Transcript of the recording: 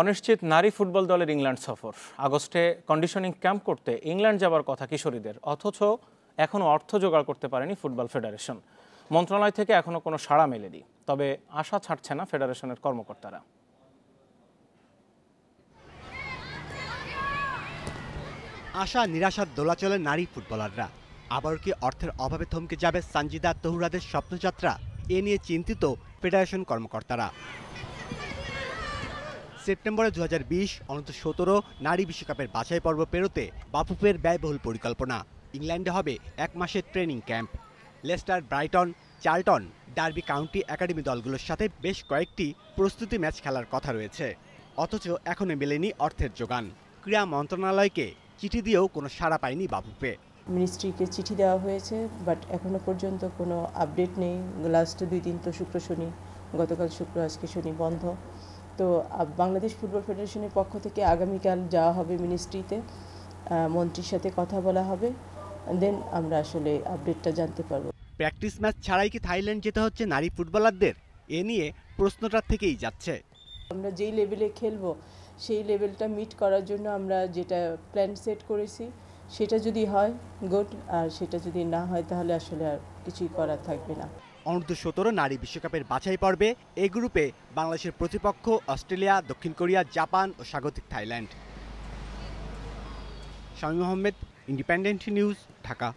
অনিশ্চিত নারী ফুটবল দলের ইংল্যান্ড সফর আগস্টে কন্ডিশনিং ক্যাম্প করতে ইংল্যান্ড যাবার কথা কিশোরীদের অথচ এখনও অর্থ জোগাড় করতে পারেনি ফুটবল ফেডারেশন মন্ত্রণালয় থেকে এখনও কোনো সাড়া মেলেনি তবে আশা ছাড়ছে না ফেডারেশনের কর্মকর্তারা আশা নিরাশার দোলাচলে নারী ফুটবলাররা আবার কি অর্থের অভাবে থমকে যাবে সানজিদা তহুরাদের স্বপ্নযাত্রা এ নিয়ে চিন্তিত ফেডারেশন কর্মকর্তারা সেপ্টেম্বরে দু হাজার বিশ অন্তত সতেরো নারী বিশ্বকাপের বাছাই পর্ব পেরোতে বাপুপের ব্যয়বহুল পরিকল্পনা ইংল্যান্ডে হবে এক মাসের training camp Leicester Brighton Charlton Derby County academy দলগুলোর সাথে বেশ কয়েকটি প্রস্তুতি ম্যাচ খেলার কথা রয়েছে অথচ এখনো মেলেনি অর্থের যোগান ক্রীড়া মন্ত্রণালয়কে চিঠি দিয়েও কোনো সাড়া পায়নি বাপুপে মিনিস্ট্রিকে চিঠি দেওয়া হয়েছে বাট এখনও পর্যন্ত কোনো আপডেট নেই লাস্ট দুই দিন তো শুক্র শনি গতকাল শুক্র আজকে শনি বন্ধ তো বাংলাদেশ ফুটবল ফেডারেশনের পক্ষ থেকে আগামীকাল যাওয়া হবে মিনিস্ট্রিতে মন্ত্রীর সাথে কথা বলা হবে দেন আমরা আসলে আপডেটটা জানতে পারবো প্র্যাকটিস ম্যাচ ছাড়াই কি থাইল্যান্ড যেতে হচ্ছে নারী ফুটবলারদের এ নিয়ে প্রশ্নটা থেকেই যাচ্ছে আমরা যেই লেভেলে খেলবো সেই লেভেলটা মিট করার জন্য আমরা যেটা প্ল্যান সেট করেছি সেটা যদি হয় গুড আর সেটা যদি না হয় তাহলে আসলে আর কিছুই করার থাকবে না অনূর্ধ্ব সতেরো নারী বিশ্বকাপের বাছাই পর্বে এ গ্রুপে বাংলাদেশের প্রতিপক্ষ অস্ট্রেলিয়া দক্ষিণ কোরিয়া জাপান ও স্বাগতিক Thailand Shamim Ahmed Independent News Dhaka